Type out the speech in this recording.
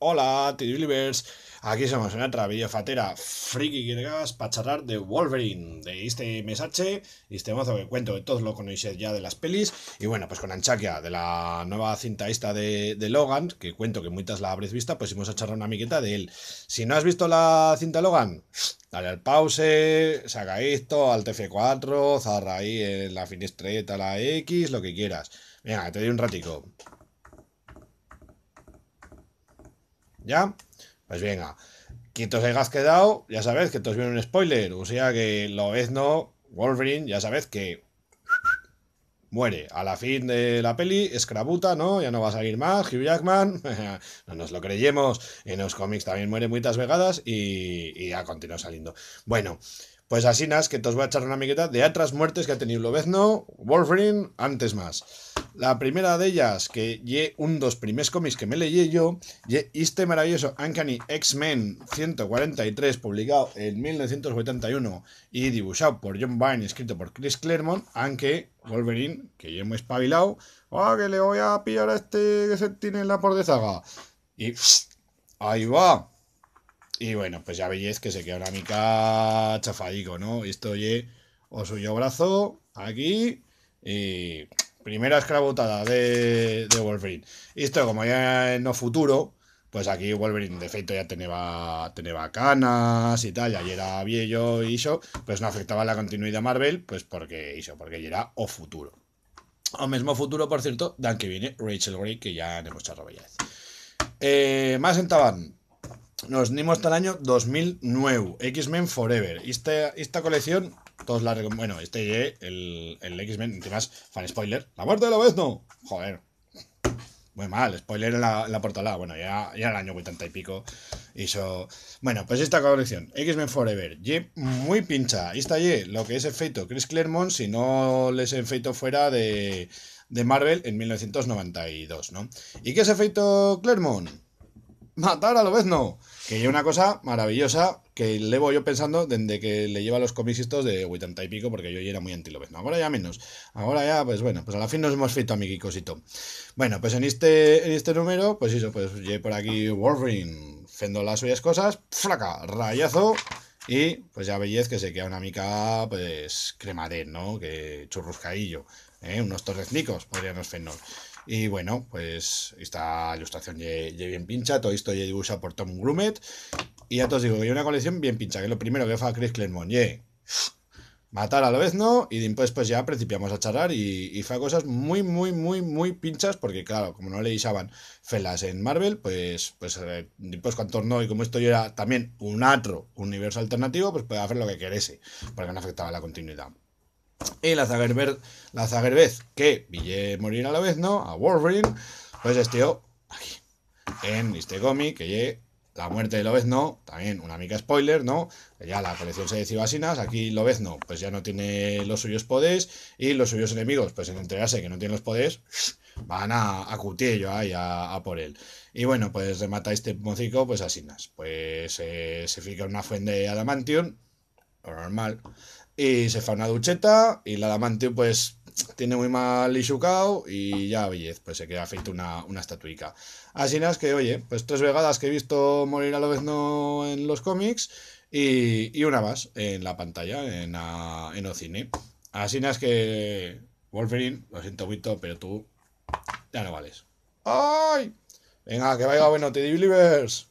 Hola, Tidulivers. Aquí somos en otra videofatera friki que vas para charlar de Wolverine, de este mensaje, este mozo que cuento, que todos lo conocéis ya de las pelis. Y bueno, pues con Anchaquia, de la nueva cinta esta de, Logan, que cuento que muchas la habréis vista, pues hemos a charlar una miqueta de él. Si no has visto la cinta Logan, dale al pause, saca esto, al TF4, zarra ahí en la finestreta la X, lo que quieras. Venga, te doy un ratico. ¿Ya? Pues venga, todos hayas quedado, ya sabes que todos viene un spoiler, o sea que lo es no, Wolverine, ya sabes que muere. A la fin de la peli, escrabuta, ¿no? Ya no va a salir más, Hugh Jackman. no nos lo creyemos. En los cómics también muere muchas vegadas y, y ya continúa saliendo. Bueno, pues así nas que te os voy a echar una miqueta de otras muertes que ha tenido Lobezno, Wolverine, antes más. La primera de ellas, que ye un dos primeros cómics que me leí yo, ye este maravilloso Uncanny X-Men 143, publicado en 1981 y dibujado por John Byrne, escrito por Chris Claremont, aunque Wolverine, que ye muy espabilado, ¡ah, que le voy a pillar a este que se tiene la por de zaga! Y ahí va, y bueno, pues ya veis que se queda una mica chafadico, ¿no? Esto oye, o suyo brazo, aquí, y primera escrabotada de, de Wolverine. Y esto, como ya en no futuro, pues aquí Wolverine de feito ya tenía, canas y tal, ya era viejo y eso, pues no afectaba la continuidad Marvel, pues porque eso, porque ya era o futuro. O mismo futuro, por cierto, dan que viene Rachel Gray, que ya hemos charlado Eh, más en Taban, nos dimos hasta el año 2009, X-Men Forever. Esta, esta colección, todos la Bueno, este el, el X-Men, más, fan spoiler. ¡La muerte de la vez no! Joder. Muy mal, spoiler en la, en la portalada. Bueno, ya, ya el año 80 y pico eso, Bueno, pues esta colección, X-Men Forever, y muy pincha. está Y, lo que es efecto Chris Claremont, si no les efecto fuera de, de Marvel en 1992, ¿no? ¿Y qué es efecto Claremont? matar a no Que es una cosa maravillosa que le voy yo pensando desde que le lleva los cómics de 80 y pico, porque yo ya era muy anti no Ahora ya menos. Ahora ya, pues bueno, pues a la fin nos hemos feito a y todo. Bueno, pues en este, en este número, pues eso, pues llevo por aquí Wolverine, fendo las suyas cosas, flaca, rayazo. Y pues ya veis que se queda una mica, pues, cremaré, ¿no? Que churruscaillo, ¿eh? Unos torreznicos, podríamos fenol y bueno, pues esta ilustración ya, bien pincha, todo esto ya dibuja por Tom Grumet. Y ya te os digo que hay una colección bien pincha, que lo primero que fue a Chris Claremont, yeah. matar a lo vez no, y después pues ya principiamos a charlar y, fue cosas muy, muy, muy, muy pinchas, porque claro, como no le echaban felas en Marvel, pues, pues eh, después cuando no y como esto ya era también un atro universo alternativo, pues puede hacer lo que querese, porque no afectaba la continuidad. Y la Zagreb, la que pillé morir a la vez, ¿no? A Wolverine, pues este aquí, en este cómic, que ye la muerte de Lobezno, también una mica spoiler, ¿no? Ya la colección se decía asinas, aquí Lobezno pues ya no tiene los suyos poderes y los suyos enemigos pues en enterarse que no tiene los poderes van a, a cutillo ahí a, por él. Y bueno, pues remata este mocico pues asinas, pues eh, se fica una fuente de adamantium, lo normal, y se fa una ducheta y la diamante pues tiene muy mal Ishukao y ya bellez, pues se queda feito una, una estatuica. Así es que, oye, pues tres vegadas que he visto morir a lo vez no en los cómics y, y, una más en la pantalla, en, en el cine. Así es que, Wolverine, lo siento mucho, pero tú ya no vales. ¡Ay! Venga, que vaya bueno, Teddy Believers.